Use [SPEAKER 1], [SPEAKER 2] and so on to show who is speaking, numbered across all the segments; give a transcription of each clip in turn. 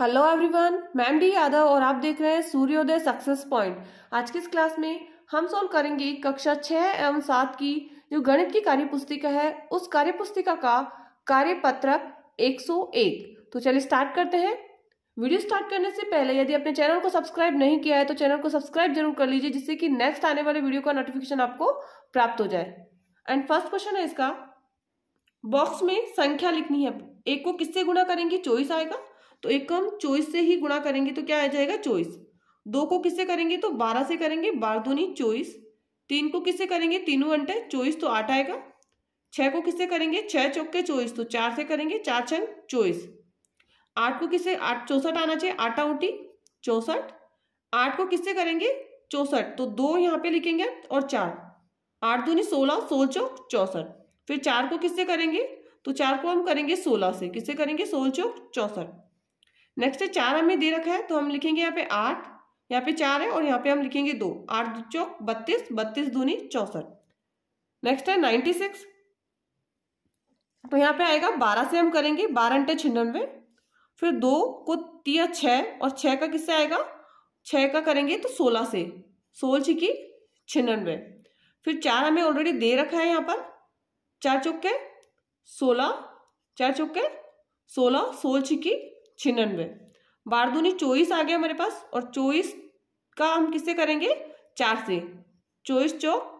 [SPEAKER 1] hello everyone ma'am D Yadav और आप देख रहे हैं सूर्योदय सक्सेस पॉइंट आज की इस क्लास में हम सॉल्व करेंगे कक्षा छह एवं सात की जो गणित की कार्यपुस्तिका है उस कार्यपुस्तिका का कार्यपत्रक 101 तो चलिए स्टार्ट करते हैं वीडियो स्टार्ट करने से पहले यदि अपने चैनल को सब्सक्राइब नहीं किया है तो चैनल को सब्सक्राइब जरूर कर लीजिए जिससे कि नेक्स्ट आने वाले वीडियो का नोटिफिकेशन आपको प्राप्त हो जाए एंड फर्स्ट क्वेश्चन है इसका बॉक्स में संख्या लिखनी है एक को किससे गुणा करेंगे चौबीस आएगा तो एक को हम चोइस से ही गुणा करेंगे तो क्या आ जाएगा चोइस दो को किससे करेंगे तो बारह से करेंगे बारह दूनी चोइस तीन को किससे करेंगे तीनों अंटे चोइस तो आठ आएगा छः को किससे करेंगे छः चौके चोइस तो चार से करेंगे चार छंग चोइस आठ को किससे आठ चौसठ आना चाहिए आटा उठी चौसठ आठ को किससे करेंगे चौसठ तो दो यहाँ पे लिखेंगे और चार आठ दूनी सोलह सोल चौक चौसठ फिर चार को किससे करेंगे तो चार को हम करेंगे सोलह से किससे करेंगे सोल चौक चौसठ नेक्स्ट है चार हमें दे रखा है तो हम लिखेंगे यहाँ पे आठ यहाँ पे चार है और यहाँ पे हम लिखेंगे दो आठ चौक बत्तीस बत्तीस दूनी चौसठ नेक्स्ट है नाइन्टी सिक्स तो यहाँ पे आएगा बारह से हम करेंगे बारह अंटे छिन्नवे फिर दो को तिया छः और छः का किससे आएगा छः का करेंगे तो सोलह से सोल छिकी छिन्नवे फिर चार हमें ऑलरेडी दे रखा है यहाँ पर चार चौके सोलह चार चौके सोलह सोल छिकी छिन्नवे बार दूनी चौबीस आ गया हमारे पास और चौबीस का हम किससे करेंगे चार से चौबीस चौक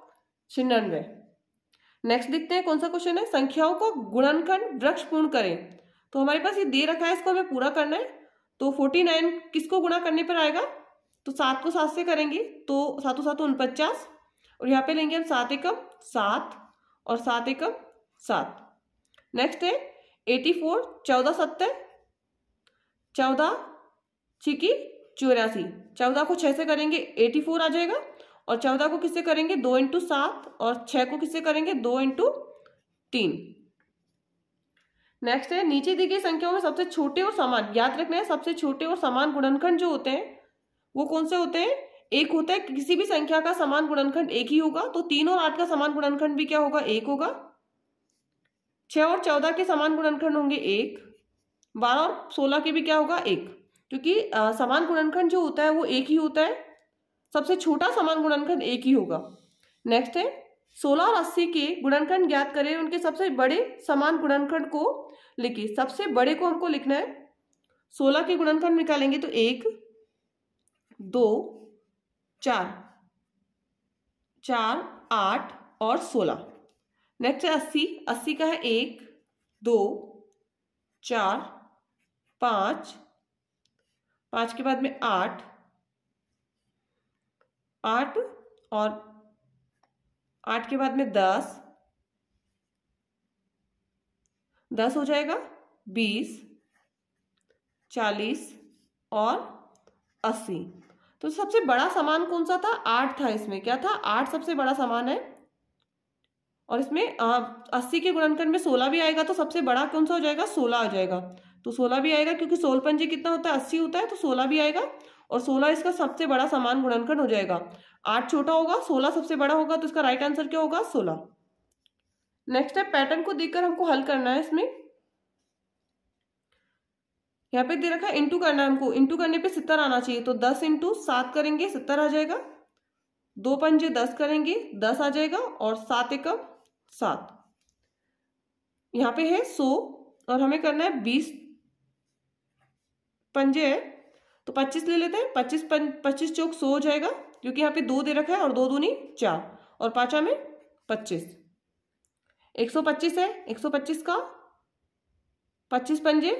[SPEAKER 1] छिन्नवे नेक्स्ट देखते हैं कौन सा क्वेश्चन है संख्याओं का गुणनखंड वृक्ष पूर्ण करें तो हमारे पास ये दे रखा है इसको हमें पूरा करना है तो फोर्टी नाइन किसको गुणा करने पर आएगा तो सात को सात से करेंगे तो सातों सात उनपचास और यहाँ पे लेंगे हम सात एकम सात और सात एकम सात नेक्स्ट है एटी फोर चौदह सत्तर चौदह छिकी चौरासी चौदह को छः से करेंगे एटी फोर आ जाएगा और चौदह को किससे करेंगे दो इंटू सात और छः को किससे करेंगे दो इंटू तीन नेक्स्ट है नीचे दी गई संख्याओं में सबसे छोटे और समान याद रखना है सबसे छोटे और समान गुणनखंड जो होते हैं वो कौन से होते हैं एक होता है किसी भी संख्या का समान गुणनखंड एक ही होगा तो तीन और आठ का समान गुणनखंड भी क्या होगा एक होगा छह और चौदह के समान गुणनखंड होंगे एक बारह और सोलह के भी क्या होगा एक क्योंकि समान गुणनखंड जो होता है वो एक ही होता है सबसे छोटा समान गुणनखंड एक ही होगा नेक्स्ट है सोलह और अस्सी के गुणनखंड ज्ञात करें उनके सबसे बड़े समान गुणनखंड को लिखिए सबसे बड़े को हमको लिखना है सोलह के गुणनखंड निकालेंगे तो एक दो चार चार आठ और सोलह नेक्स्ट है अस्सी अस्सी का है एक दो चार पांच पांच के बाद में आठ आठ और आठ के बाद में दस दस हो जाएगा बीस चालीस और अस्सी तो सबसे बड़ा सामान कौन सा था आठ था इसमें क्या था आठ सबसे बड़ा सामान है और इसमें अस्सी के गुणनखंड में सोलह भी आएगा तो सबसे बड़ा कौन सा हो जाएगा सोलह आ जाएगा तो सोलह भी आएगा क्योंकि सोलह पंजे कितना होता है अस्सी होता है तो सोलह भी आएगा और सोलह इसका सबसे बड़ा समान गुणनखंड हो जाएगा आठ छोटा होगा सोलह सबसे बड़ा होगा तो इसका राइट आंसर क्या होगा सोलह नेक्स्ट है पैटर्न को देखकर हमको हल करना है इसमें यहाँ पे दे रखा है इंटू करना है हमको इंटू करने पे सत्तर आना चाहिए तो दस इंटू सात करेंगे सत्तर आ जाएगा दो पंजे दस करेंगे दस आ जाएगा और सात एकम सात यहाँ पे है सो और हमें करना है बीस पंजे है तो पच्चीस ले लेते हैं पच्चीस पच्चीस चौक सौ हो जाएगा क्योंकि यहाँ पे दो दे रखा है और दो दूनी चार और पाँचा में पच्चीस एक सौ पच्चीस है एक सौ पच्चीस का पच्चीस पंजे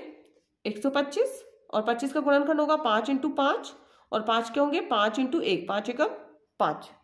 [SPEAKER 1] एक सौ पच्चीस और पच्चीस का गुणनखंड होगा पाँच इंटू पाँच और पाँच के होंगे पाँच इंटू एक पाँच एकम पाँच